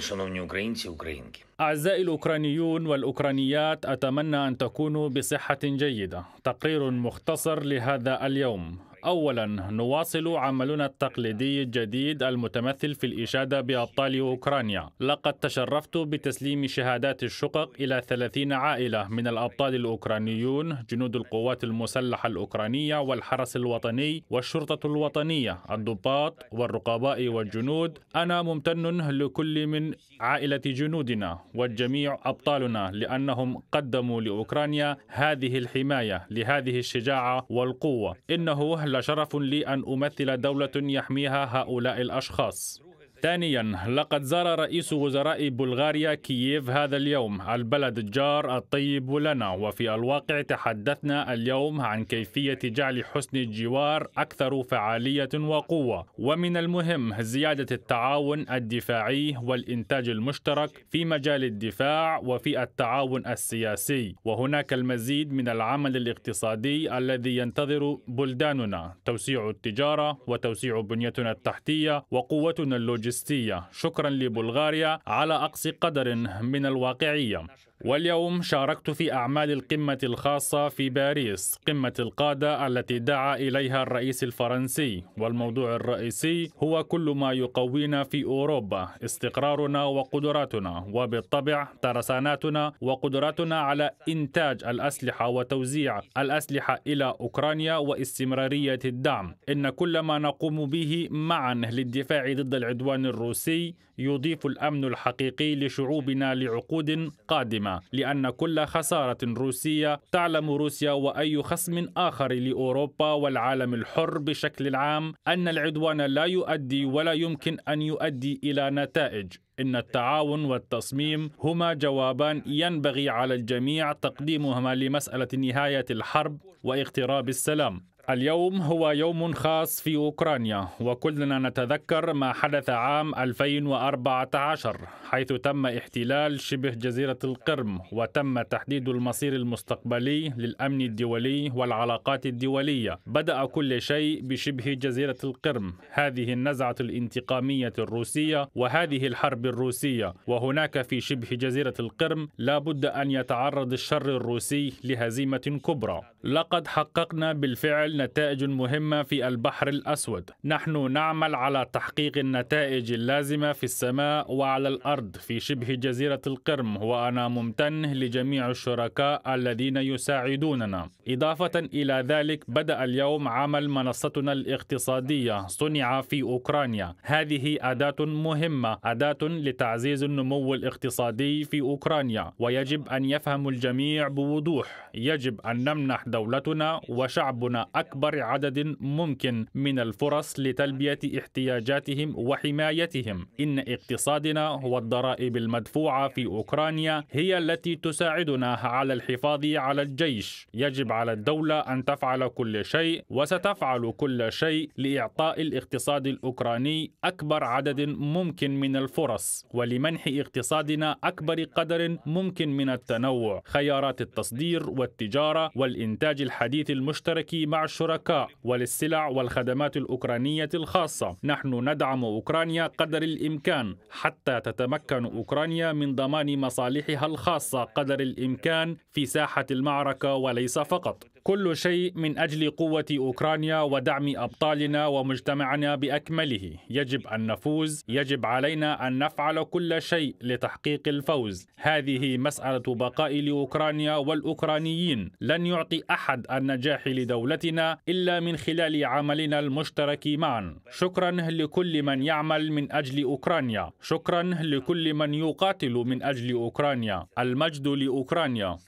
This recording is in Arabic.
шановні українці, українки. أعزائي الأوكرانيون والأوكرانيات أتمنى أن تكونوا بصحة جيدة تقرير مختصر لهذا اليوم أولا نواصل عملنا التقليدي الجديد المتمثل في الإشادة بأبطال أوكرانيا لقد تشرفت بتسليم شهادات الشقق إلى 30 عائلة من الأبطال الأوكرانيون جنود القوات المسلحة الأوكرانية والحرس الوطني والشرطة الوطنية الضباط والرقباء والجنود أنا ممتن لكل من عائلة جنودنا والجميع أبطالنا لأنهم قدموا لأوكرانيا هذه الحماية لهذه الشجاعة والقوة إنه لشرف لي أن أمثل دولة يحميها هؤلاء الأشخاص ثانيا لقد زار رئيس وزراء بلغاريا كييف هذا اليوم البلد الجار الطيب لنا وفي الواقع تحدثنا اليوم عن كيفية جعل حسن الجوار أكثر فعالية وقوة ومن المهم زيادة التعاون الدفاعي والإنتاج المشترك في مجال الدفاع وفي التعاون السياسي وهناك المزيد من العمل الاقتصادي الذي ينتظر بلداننا توسيع التجارة وتوسيع بنيتنا التحتية وقوتنا اللوجستية اللوجستية شكرا لبلغاريا على أقصى قدر من الواقعية واليوم شاركت في أعمال القمة الخاصة في باريس قمة القادة التي دعا إليها الرئيس الفرنسي والموضوع الرئيسي هو كل ما يقوينا في أوروبا استقرارنا وقدراتنا وبالطبع ترساناتنا وقدراتنا على إنتاج الأسلحة وتوزيع الأسلحة إلى أوكرانيا واستمرارية الدعم إن كل ما نقوم به معا للدفاع ضد العدوان الروسي يضيف الأمن الحقيقي لشعوبنا لعقود قادمة لأن كل خسارة روسية تعلم روسيا وأي خصم آخر لأوروبا والعالم الحر بشكل عام أن العدوان لا يؤدي ولا يمكن أن يؤدي إلى نتائج إن التعاون والتصميم هما جوابان ينبغي على الجميع تقديمهما لمسألة نهاية الحرب واقتراب السلام اليوم هو يوم خاص في أوكرانيا وكلنا نتذكر ما حدث عام 2014 حيث تم احتلال شبه جزيرة القرم وتم تحديد المصير المستقبلي للأمن الدولي والعلاقات الدولية بدأ كل شيء بشبه جزيرة القرم هذه النزعة الانتقامية الروسية وهذه الحرب الروسية وهناك في شبه جزيرة القرم لا بد أن يتعرض الشر الروسي لهزيمة كبرى لقد حققنا بالفعل نحتل نتائج مهمة في البحر الأسود نحن نعمل على تحقيق النتائج اللازمة في السماء وعلى الأرض في شبه جزيرة القرم وأنا ممتن لجميع الشركاء الذين يساعدوننا إضافة إلى ذلك بدأ اليوم عمل منصتنا الاقتصادية صنع في أوكرانيا هذه أداة مهمة أداة لتعزيز النمو الاقتصادي في أوكرانيا ويجب أن يفهم الجميع بوضوح يجب أن نمنح دولتنا وشعبنا أكبر عدد ممكن من الفرص لتلبية احتياجاتهم وحمايتهم إن اقتصادنا هو الضرائب المدفوعة في أوكرانيا هي التي تساعدنا على الحفاظ على الجيش يجب على الدولة أن تفعل كل شيء وستفعل كل شيء لإعطاء الاقتصاد الأوكراني أكبر عدد ممكن من الفرص ولمنح اقتصادنا أكبر قدر ممكن من التنوع خيارات التصدير والتجارة والإنتاج الحديث المشترك مع الشركاء وللسلع والخدمات الأوكرانية الخاصة نحن ندعم أوكرانيا قدر الإمكان حتى تتمكن أوكرانيا من ضمان مصالحها الخاصة قدر الإمكان في ساحة المعركة وليس فقط كل شيء من اجل قوه اوكرانيا ودعم ابطالنا ومجتمعنا باكمله يجب ان نفوز يجب علينا ان نفعل كل شيء لتحقيق الفوز هذه مساله بقاء لاوكرانيا والاوكرانيين لن يعطي احد النجاح لدولتنا الا من خلال عملنا المشترك معا شكرا لكل من يعمل من اجل اوكرانيا شكرا لكل من يقاتل من اجل اوكرانيا المجد لاوكرانيا